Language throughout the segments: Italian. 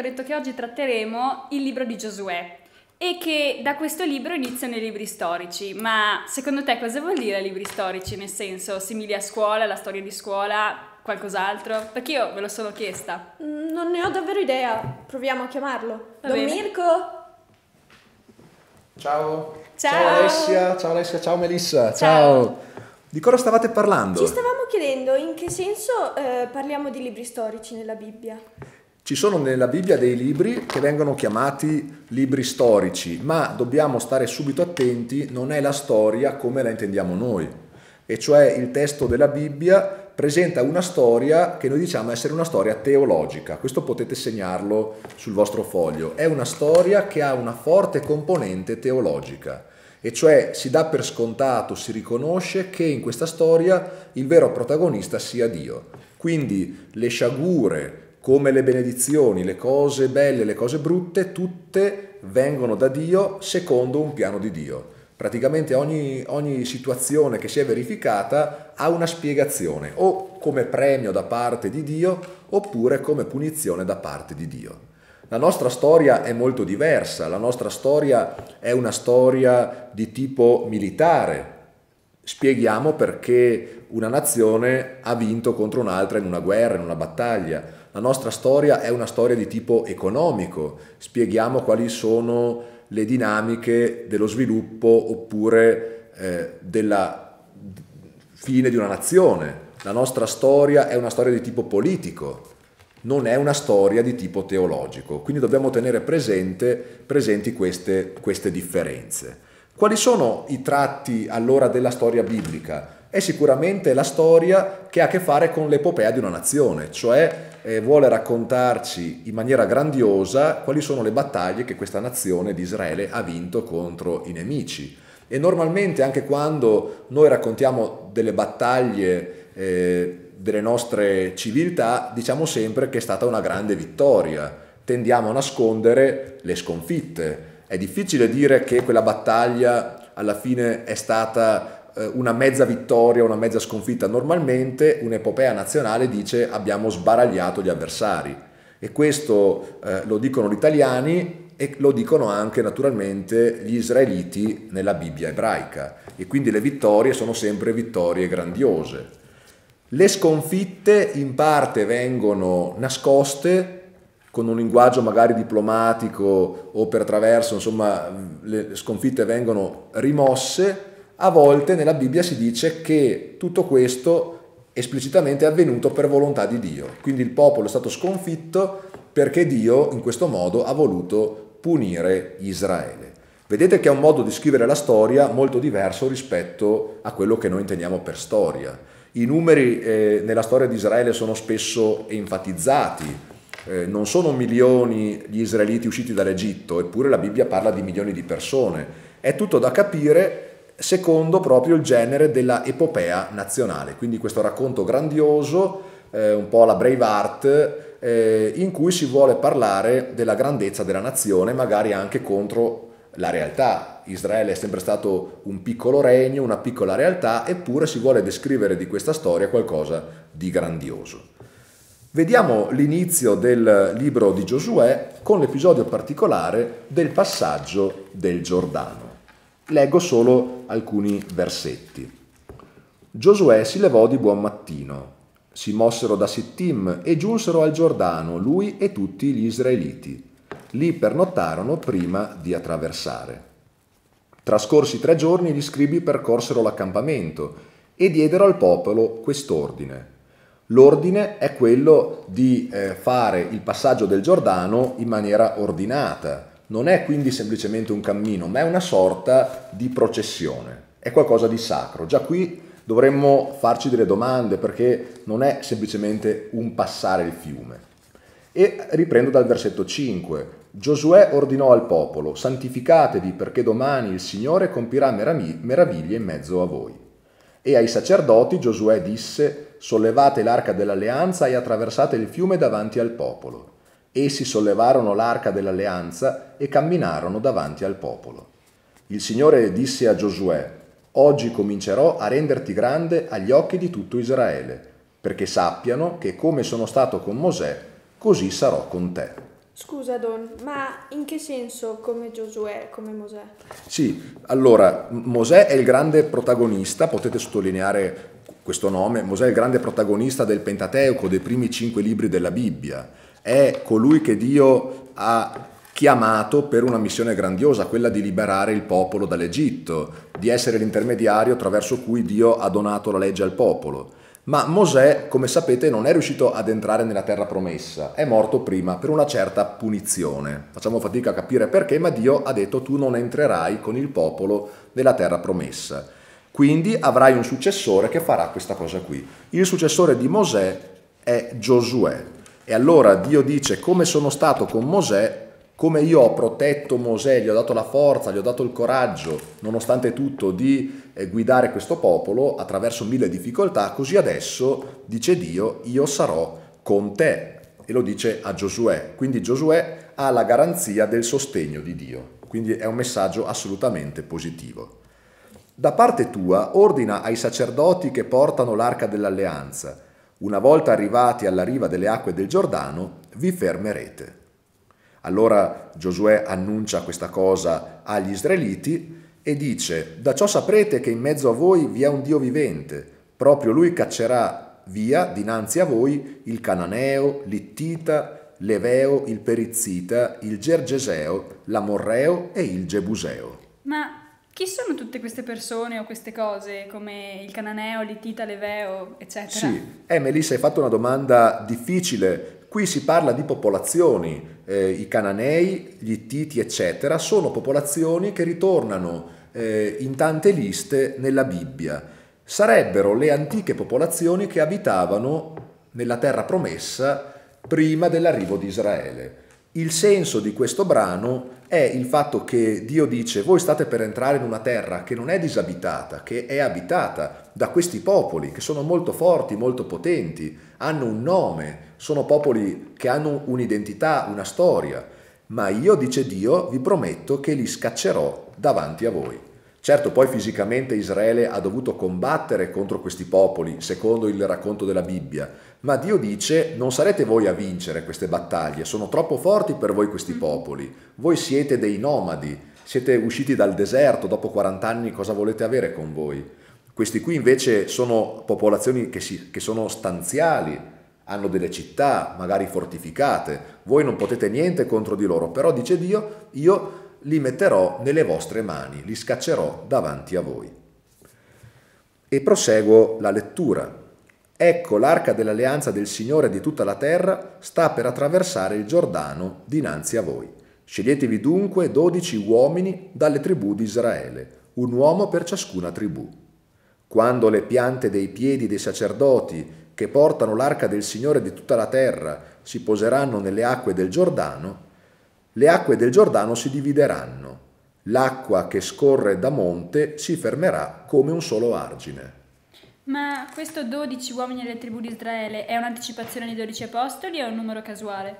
ho detto che oggi tratteremo il libro di Giosuè e che da questo libro iniziano i libri storici. Ma secondo te cosa vuol dire libri storici? Nel senso, simili a scuola, la storia di scuola, qualcos'altro? Perché io ve lo sono chiesta. Mm, non ne ho davvero idea, proviamo a chiamarlo. Va Don bene. Mirko? Ciao. ciao. Ciao Alessia, ciao Alessia, ciao Melissa, ciao. ciao. Di cosa stavate parlando? Ci stavamo chiedendo in che senso eh, parliamo di libri storici nella Bibbia. Ci sono nella Bibbia dei libri che vengono chiamati libri storici, ma dobbiamo stare subito attenti, non è la storia come la intendiamo noi. E cioè il testo della Bibbia presenta una storia che noi diciamo essere una storia teologica. Questo potete segnarlo sul vostro foglio. È una storia che ha una forte componente teologica e cioè si dà per scontato, si riconosce che in questa storia il vero protagonista sia Dio. Quindi le sciagure, come le benedizioni, le cose belle, le cose brutte, tutte vengono da Dio secondo un piano di Dio. Praticamente ogni, ogni situazione che si è verificata ha una spiegazione, o come premio da parte di Dio, oppure come punizione da parte di Dio. La nostra storia è molto diversa, la nostra storia è una storia di tipo militare. Spieghiamo perché una nazione ha vinto contro un'altra in una guerra, in una battaglia la nostra storia è una storia di tipo economico, spieghiamo quali sono le dinamiche dello sviluppo oppure eh, della fine di una nazione. La nostra storia è una storia di tipo politico, non è una storia di tipo teologico, quindi dobbiamo tenere presente, presenti queste, queste differenze. Quali sono i tratti allora della storia biblica? è sicuramente la storia che ha a che fare con l'epopea di una nazione, cioè eh, vuole raccontarci in maniera grandiosa quali sono le battaglie che questa nazione di Israele ha vinto contro i nemici. E normalmente anche quando noi raccontiamo delle battaglie eh, delle nostre civiltà, diciamo sempre che è stata una grande vittoria, tendiamo a nascondere le sconfitte. È difficile dire che quella battaglia alla fine è stata eh, una mezza vittoria, una mezza sconfitta. Normalmente un'epopea nazionale dice abbiamo sbaragliato gli avversari e questo eh, lo dicono gli italiani e lo dicono anche naturalmente gli israeliti nella Bibbia ebraica e quindi le vittorie sono sempre vittorie grandiose. Le sconfitte in parte vengono nascoste con un linguaggio magari diplomatico o per attraverso, insomma, le sconfitte vengono rimosse a volte nella Bibbia si dice che tutto questo esplicitamente è avvenuto per volontà di Dio. Quindi il popolo è stato sconfitto perché Dio in questo modo ha voluto punire Israele. Vedete che è un modo di scrivere la storia molto diverso rispetto a quello che noi intendiamo per storia. I numeri eh, nella storia di Israele sono spesso enfatizzati, eh, non sono milioni gli israeliti usciti dall'Egitto, eppure la Bibbia parla di milioni di persone. È tutto da capire secondo proprio il genere della epopea nazionale, quindi questo racconto grandioso, eh, un po' la Braveheart, eh, in cui si vuole parlare della grandezza della nazione, magari anche contro la realtà. Israele è sempre stato un piccolo regno, una piccola realtà, eppure si vuole descrivere di questa storia qualcosa di grandioso. Vediamo l'inizio del libro di Giosuè con l'episodio particolare del passaggio del Giordano. Leggo solo alcuni versetti. Giosuè si levò di buon mattino, si mossero da Sittim e giunsero al Giordano, lui e tutti gli israeliti. Lì pernottarono prima di attraversare. Trascorsi tre giorni gli scribi percorsero l'accampamento e diedero al popolo quest'ordine. L'ordine è quello di eh, fare il passaggio del Giordano in maniera ordinata, non è quindi semplicemente un cammino, ma è una sorta di processione, è qualcosa di sacro. Già qui dovremmo farci delle domande perché non è semplicemente un passare il fiume. E riprendo dal versetto 5. Giosuè ordinò al popolo, santificatevi perché domani il Signore compirà meraviglie in mezzo a voi. E ai sacerdoti Giosuè disse, sollevate l'arca dell'alleanza e attraversate il fiume davanti al popolo. Essi sollevarono l'arca dell'alleanza e camminarono davanti al popolo. Il Signore disse a Giosuè, Oggi comincerò a renderti grande agli occhi di tutto Israele, perché sappiano che come sono stato con Mosè, così sarò con te. Scusa Don, ma in che senso come Giosuè, come Mosè? Sì, allora Mosè è il grande protagonista, potete sottolineare questo nome, Mosè è il grande protagonista del Pentateuco, dei primi cinque libri della Bibbia è colui che Dio ha chiamato per una missione grandiosa, quella di liberare il popolo dall'Egitto, di essere l'intermediario attraverso cui Dio ha donato la legge al popolo. Ma Mosè, come sapete, non è riuscito ad entrare nella terra promessa, è morto prima per una certa punizione. Facciamo fatica a capire perché, ma Dio ha detto tu non entrerai con il popolo nella terra promessa. Quindi avrai un successore che farà questa cosa qui. Il successore di Mosè è Giosuè. E allora Dio dice come sono stato con Mosè, come io ho protetto Mosè, gli ho dato la forza, gli ho dato il coraggio, nonostante tutto, di eh, guidare questo popolo attraverso mille difficoltà, così adesso, dice Dio, io sarò con te. E lo dice a Giosuè. Quindi Giosuè ha la garanzia del sostegno di Dio. Quindi è un messaggio assolutamente positivo. Da parte tua ordina ai sacerdoti che portano l'arca dell'alleanza una volta arrivati alla riva delle acque del Giordano, vi fermerete. Allora Giosuè annuncia questa cosa agli israeliti e dice, da ciò saprete che in mezzo a voi vi è un Dio vivente, proprio lui caccerà via dinanzi a voi il Cananeo, l'Ittita, l'Eveo, il Perizzita, il Gergeseo, l'Amorreo e il Gebuseo. Ma chi sono tutte queste persone o queste cose come il Cananeo, l'Itita, l'Eveo, eccetera? Sì, eh, Melissa, hai fatto una domanda difficile. Qui si parla di popolazioni, eh, i Cananei, gli Ittiti, eccetera, sono popolazioni che ritornano eh, in tante liste nella Bibbia. Sarebbero le antiche popolazioni che abitavano nella terra promessa prima dell'arrivo di Israele. Il senso di questo brano è il fatto che Dio dice voi state per entrare in una terra che non è disabitata, che è abitata da questi popoli che sono molto forti, molto potenti, hanno un nome, sono popoli che hanno un'identità, una storia, ma io, dice Dio, vi prometto che li scaccerò davanti a voi. Certo, poi fisicamente Israele ha dovuto combattere contro questi popoli, secondo il racconto della Bibbia, ma Dio dice, non sarete voi a vincere queste battaglie, sono troppo forti per voi questi mm-hmm. popoli, voi siete dei nomadi, siete usciti dal deserto dopo 40 anni, cosa volete avere con voi? Questi qui invece sono popolazioni che, si, che sono stanziali, hanno delle città magari fortificate, voi non potete niente contro di loro, però dice Dio, io li metterò nelle vostre mani, li scaccerò davanti a voi. E proseguo la lettura. Ecco l'arca dell'alleanza del Signore di tutta la terra sta per attraversare il Giordano dinanzi a voi. Sceglietevi dunque dodici uomini dalle tribù di Israele, un uomo per ciascuna tribù. Quando le piante dei piedi dei sacerdoti che portano l'arca del Signore di tutta la terra si poseranno nelle acque del Giordano, le acque del Giordano si divideranno. L'acqua che scorre da monte si fermerà come un solo argine. Ma questo 12 uomini delle tribù di Israele è un'anticipazione dei 12 apostoli o è un numero casuale?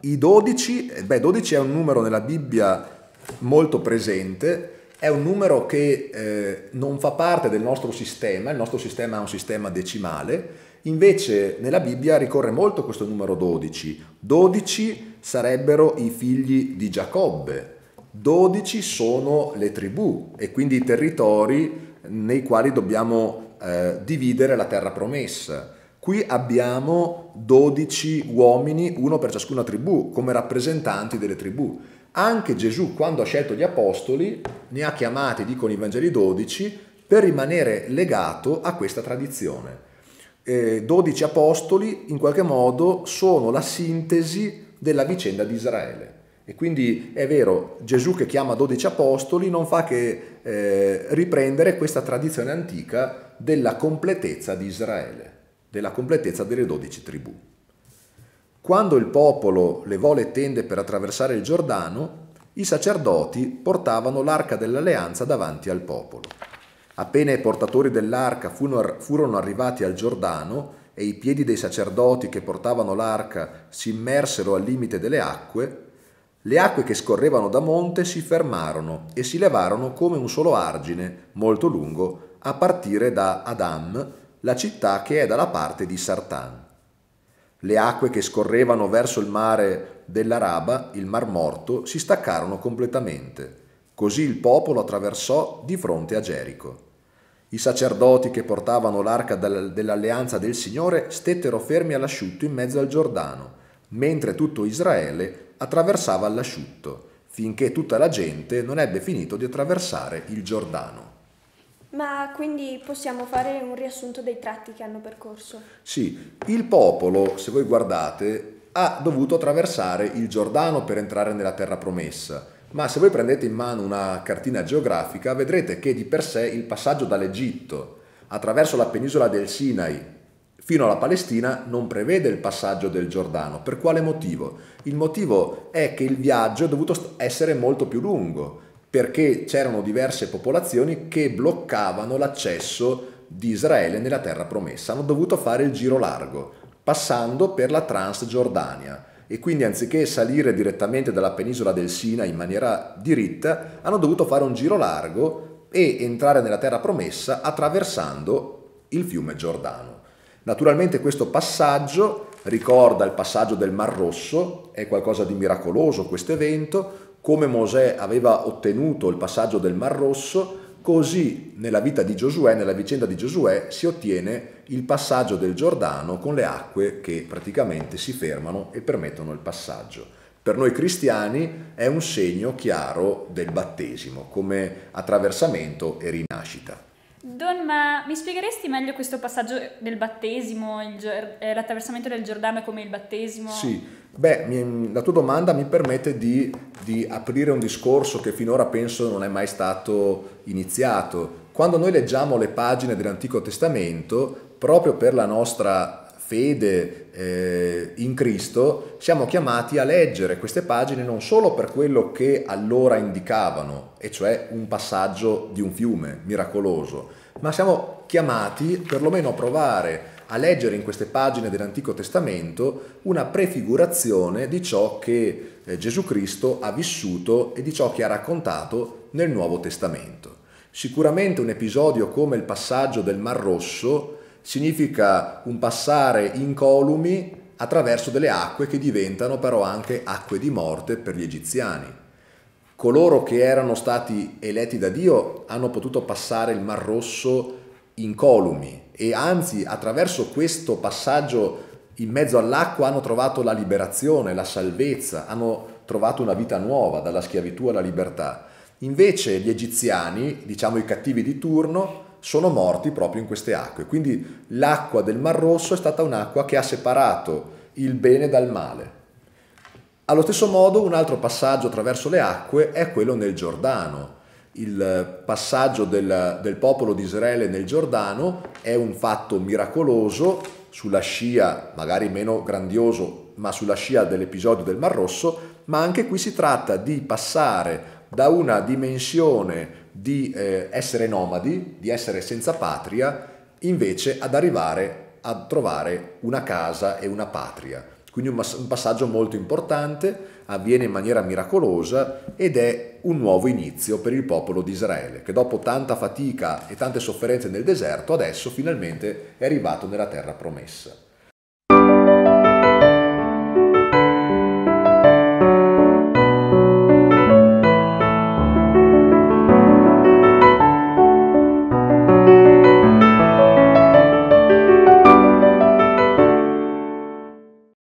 I 12, beh, 12 è un numero nella Bibbia molto presente, è un numero che eh, non fa parte del nostro sistema, il nostro sistema è un sistema decimale, invece nella Bibbia ricorre molto questo numero 12. 12 sarebbero i figli di Giacobbe, 12 sono le tribù e quindi i territori nei quali dobbiamo eh, dividere la terra promessa. Qui abbiamo 12 uomini, uno per ciascuna tribù, come rappresentanti delle tribù. Anche Gesù, quando ha scelto gli apostoli, ne ha chiamati, dicono i Vangeli 12, per rimanere legato a questa tradizione. Eh, 12 apostoli, in qualche modo, sono la sintesi della vicenda di Israele. E quindi è vero, Gesù che chiama 12 apostoli non fa che eh, riprendere questa tradizione antica della completezza di Israele, della completezza delle 12 tribù. Quando il popolo levò le tende per attraversare il Giordano, i sacerdoti portavano l'arca dell'alleanza davanti al popolo. Appena i portatori dell'arca furono arrivati al Giordano e i piedi dei sacerdoti che portavano l'arca si immersero al limite delle acque, le acque che scorrevano da monte si fermarono e si levarono come un solo argine, molto lungo, a partire da Adam, la città che è dalla parte di Sartan. Le acque che scorrevano verso il mare dell'Araba, il Mar Morto, si staccarono completamente. Così il popolo attraversò di fronte a Gerico. I sacerdoti che portavano l'arca dell'alleanza del Signore stettero fermi all'asciutto in mezzo al Giordano, mentre tutto Israele attraversava l'asciutto, finché tutta la gente non ebbe finito di attraversare il Giordano. Ma quindi possiamo fare un riassunto dei tratti che hanno percorso? Sì, il popolo, se voi guardate, ha dovuto attraversare il Giordano per entrare nella terra promessa, ma se voi prendete in mano una cartina geografica vedrete che di per sé il passaggio dall'Egitto attraverso la penisola del Sinai fino alla Palestina non prevede il passaggio del Giordano. Per quale motivo? Il motivo è che il viaggio è dovuto essere molto più lungo, perché c'erano diverse popolazioni che bloccavano l'accesso di Israele nella terra promessa. Hanno dovuto fare il giro largo, passando per la Transgiordania. E quindi anziché salire direttamente dalla penisola del Sina in maniera diritta, hanno dovuto fare un giro largo e entrare nella terra promessa attraversando il fiume Giordano. Naturalmente questo passaggio ricorda il passaggio del Mar Rosso, è qualcosa di miracoloso questo evento, come Mosè aveva ottenuto il passaggio del Mar Rosso, così nella vita di Giosuè, nella vicenda di Giosuè, si ottiene il passaggio del Giordano con le acque che praticamente si fermano e permettono il passaggio. Per noi cristiani è un segno chiaro del battesimo come attraversamento e rinascita. Don, ma mi spiegheresti meglio questo passaggio del battesimo, il, eh, l'attraversamento del Giordano come il battesimo? Sì, beh, la tua domanda mi permette di, di aprire un discorso che finora penso non è mai stato iniziato. Quando noi leggiamo le pagine dell'Antico Testamento, proprio per la nostra fede eh, in Cristo, siamo chiamati a leggere queste pagine non solo per quello che allora indicavano, e cioè un passaggio di un fiume miracoloso, ma siamo chiamati perlomeno a provare a leggere in queste pagine dell'Antico Testamento una prefigurazione di ciò che eh, Gesù Cristo ha vissuto e di ciò che ha raccontato nel Nuovo Testamento. Sicuramente un episodio come il passaggio del Mar Rosso significa un passare incolumi attraverso delle acque che diventano però anche acque di morte per gli egiziani. Coloro che erano stati eletti da Dio hanno potuto passare il Mar Rosso incolumi e anzi attraverso questo passaggio in mezzo all'acqua hanno trovato la liberazione, la salvezza, hanno trovato una vita nuova dalla schiavitù alla libertà. Invece gli egiziani, diciamo i cattivi di turno, sono morti proprio in queste acque. Quindi l'acqua del Mar Rosso è stata un'acqua che ha separato il bene dal male. Allo stesso modo un altro passaggio attraverso le acque è quello nel Giordano. Il passaggio del, del popolo di Israele nel Giordano è un fatto miracoloso sulla scia, magari meno grandioso, ma sulla scia dell'episodio del Mar Rosso, ma anche qui si tratta di passare da una dimensione di eh, essere nomadi, di essere senza patria, invece ad arrivare a trovare una casa e una patria. Quindi un, un passaggio molto importante, avviene in maniera miracolosa ed è un nuovo inizio per il popolo di Israele, che dopo tanta fatica e tante sofferenze nel deserto, adesso finalmente è arrivato nella terra promessa.